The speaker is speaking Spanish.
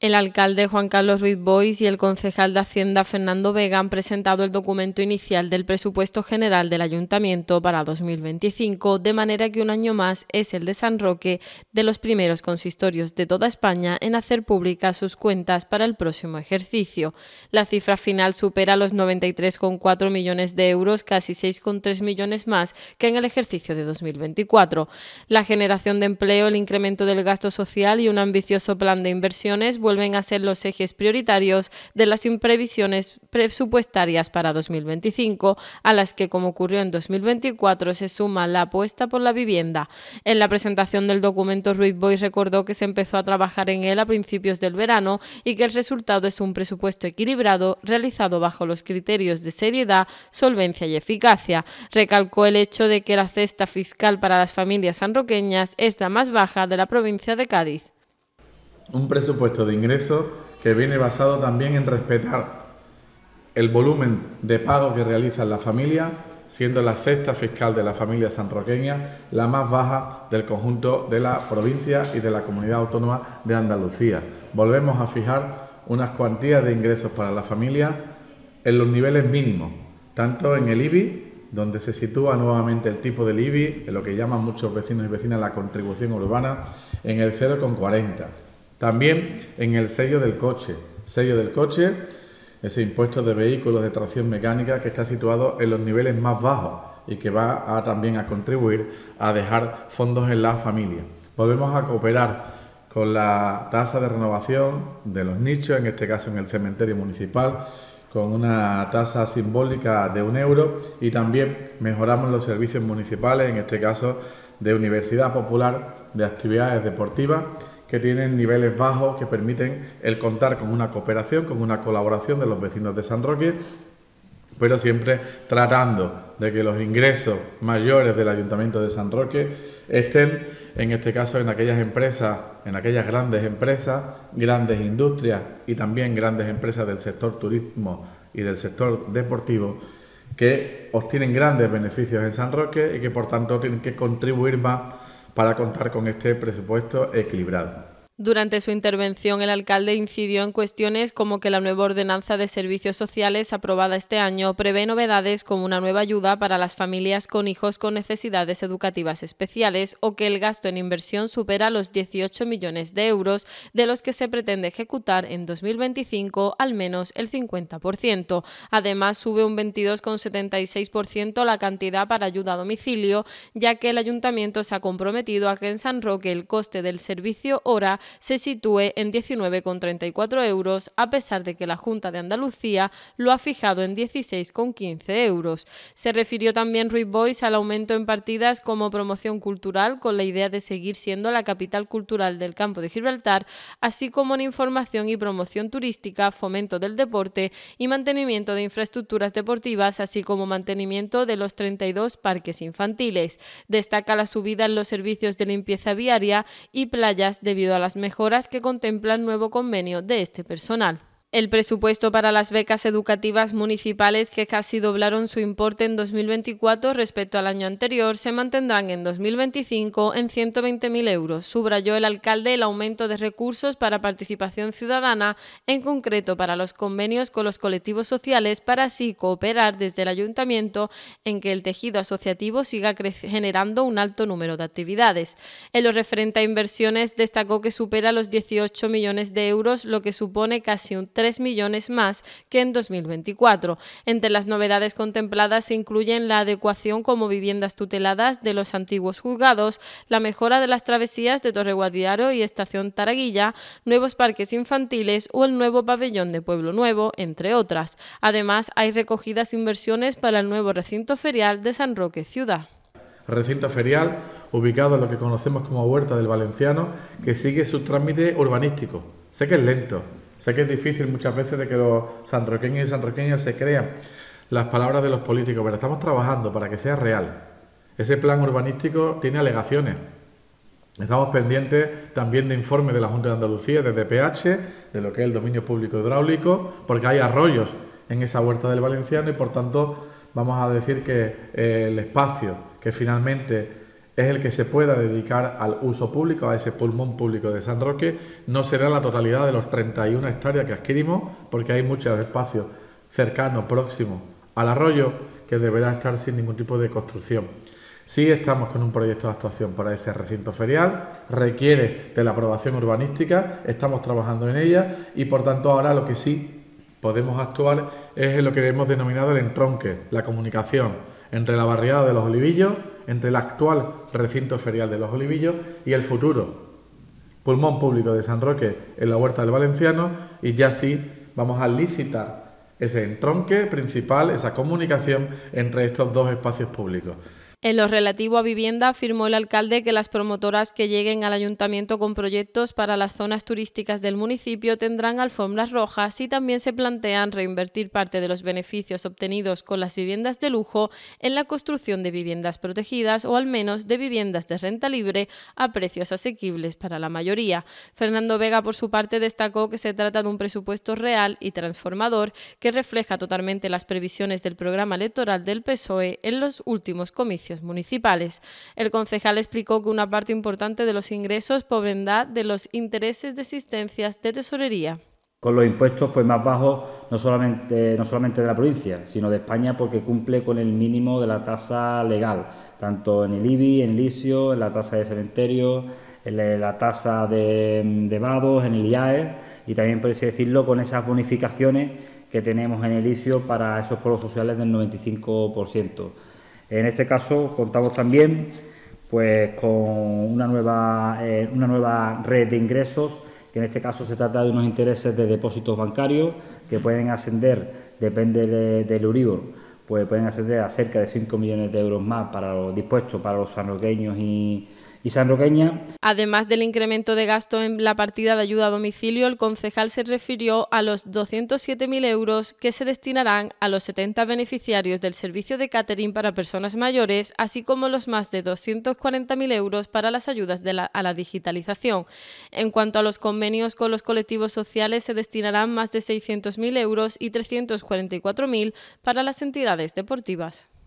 El alcalde Juan Carlos Ruiz Bois y el concejal de Hacienda Fernando Vega han presentado el documento inicial del presupuesto general del ayuntamiento para 2025, de manera que un año más es el de San Roque, de los primeros consistorios de toda España en hacer públicas sus cuentas para el próximo ejercicio. La cifra final supera los 93,4 millones de euros, casi 6,3 millones más que en el ejercicio de 2024. La generación de empleo, el incremento del gasto social y un ambicioso plan de inversiones vuelven a ser los ejes prioritarios de las imprevisiones presupuestarias para 2025, a las que, como ocurrió en 2024, se suma la apuesta por la vivienda. En la presentación del documento, Ruiz Boy recordó que se empezó a trabajar en él a principios del verano y que el resultado es un presupuesto equilibrado realizado bajo los criterios de seriedad, solvencia y eficacia. Recalcó el hecho de que la cesta fiscal para las familias sanroqueñas es la más baja de la provincia de Cádiz un presupuesto de ingreso que viene basado también en respetar el volumen de pago que realiza la familia, siendo la cesta fiscal de la familia sanroqueña la más baja del conjunto de la provincia y de la comunidad autónoma de Andalucía. Volvemos a fijar unas cuantías de ingresos para la familia en los niveles mínimos, tanto en el IBI, donde se sitúa nuevamente el tipo del IBI, en lo que llaman muchos vecinos y vecinas la contribución urbana, en el 0,40 también en el sello del coche. Sello del coche, ese impuesto de vehículos de tracción mecánica que está situado en los niveles más bajos y que va también a contribuir a dejar fondos en la familia. Volvemos a cooperar con la tasa de renovación de los nichos, en este caso en el cementerio municipal, con una tasa simbólica de un euro y también mejoramos los servicios municipales, en este caso de Universidad Popular, de actividades deportivas que tienen niveles bajos que permiten el contar con una cooperación, con una colaboración de los vecinos de San Roque, pero siempre tratando de que los ingresos mayores del Ayuntamiento de San Roque estén, en este caso, en aquellas empresas, en aquellas grandes empresas, grandes industrias y también grandes empresas del sector turismo y del sector deportivo que obtienen grandes beneficios en San Roque y que por tanto tienen que contribuir más para contar con este presupuesto equilibrado. Durante su intervención, el alcalde incidió en cuestiones como que la nueva ordenanza de servicios sociales aprobada este año prevé novedades como una nueva ayuda para las familias con hijos con necesidades educativas especiales o que el gasto en inversión supera los 18 millones de euros, de los que se pretende ejecutar en 2025 al menos el 50%. Además, sube un 22,76% la cantidad para ayuda a domicilio, ya que el ayuntamiento se ha comprometido a que en San Roque el coste del servicio hora se sitúe en 19,34 euros, a pesar de que la Junta de Andalucía lo ha fijado en 16,15 euros. Se refirió también Ruiz Boyce al aumento en partidas como promoción cultural, con la idea de seguir siendo la capital cultural del campo de Gibraltar, así como en información y promoción turística, fomento del deporte y mantenimiento de infraestructuras deportivas, así como mantenimiento de los 32 parques infantiles. Destaca la subida en los servicios de limpieza viaria y playas debido a las mejoras que contempla el nuevo convenio de este personal. El presupuesto para las becas educativas municipales, que casi doblaron su importe en 2024 respecto al año anterior, se mantendrán en 2025 en 120.000 euros. Subrayó el alcalde el aumento de recursos para participación ciudadana, en concreto para los convenios con los colectivos sociales, para así cooperar desde el ayuntamiento en que el tejido asociativo siga generando un alto número de actividades. En lo referente a inversiones, destacó que supera los 18 millones de euros, lo que supone casi un 3 millones más que en 2024. Entre las novedades contempladas se incluyen la adecuación como viviendas tuteladas de los antiguos juzgados, la mejora de las travesías de Torre Guadiaro y Estación Taraguilla, nuevos parques infantiles o el nuevo pabellón de Pueblo Nuevo, entre otras. Además, hay recogidas inversiones para el nuevo recinto ferial de San Roque Ciudad. Recinto ferial ubicado en lo que conocemos como Huerta del Valenciano, que sigue su trámite urbanístico. Sé que es lento, Sé que es difícil muchas veces de que los sanroqueños y sanroqueñas se crean las palabras de los políticos, pero estamos trabajando para que sea real. Ese plan urbanístico tiene alegaciones. Estamos pendientes también de informes de la Junta de Andalucía, de DPH, de lo que es el dominio público hidráulico, porque hay arroyos en esa huerta del valenciano y por tanto vamos a decir que eh, el espacio que finalmente es el que se pueda dedicar al uso público, a ese pulmón público de San Roque. No será la totalidad de los 31 hectáreas que adquirimos, porque hay muchos espacios cercanos, próximos al arroyo, que deberá estar sin ningún tipo de construcción. Sí estamos con un proyecto de actuación para ese recinto ferial, requiere de la aprobación urbanística, estamos trabajando en ella y por tanto ahora lo que sí podemos actuar es en lo que hemos denominado el entronque, la comunicación entre la barriada de los olivillos entre el actual recinto ferial de Los Olivillos y el futuro pulmón público de San Roque en la Huerta del Valenciano y ya sí vamos a licitar ese entronque principal, esa comunicación entre estos dos espacios públicos. En lo relativo a vivienda, afirmó el alcalde que las promotoras que lleguen al ayuntamiento con proyectos para las zonas turísticas del municipio tendrán alfombras rojas y también se plantean reinvertir parte de los beneficios obtenidos con las viviendas de lujo en la construcción de viviendas protegidas o al menos de viviendas de renta libre a precios asequibles para la mayoría. Fernando Vega, por su parte, destacó que se trata de un presupuesto real y transformador que refleja totalmente las previsiones del programa electoral del PSOE en los últimos comicios municipales. El concejal explicó que una parte importante de los ingresos provendrá de los intereses de existencias de tesorería con los impuestos pues más bajos no solamente, no solamente de la provincia, sino de España porque cumple con el mínimo de la tasa legal, tanto en el IBI, en el en la tasa de cementerio, en la tasa de, de vados, en el IAE y también, por así decirlo, con esas bonificaciones que tenemos en el Icio para esos pueblos sociales del 95%. En este caso contamos también pues, con una nueva, eh, una nueva red de ingresos, que en este caso se trata de unos intereses de depósitos bancarios que pueden ascender, depende del Euribor, pues pueden ascender a cerca de 5 millones de euros más para los dispuestos para los sanroqueños y, Además del incremento de gasto en la partida de ayuda a domicilio, el concejal se refirió a los 207.000 euros que se destinarán a los 70 beneficiarios del servicio de catering para personas mayores, así como los más de 240.000 euros para las ayudas a la digitalización. En cuanto a los convenios con los colectivos sociales, se destinarán más de 600.000 euros y 344.000 para las entidades deportivas.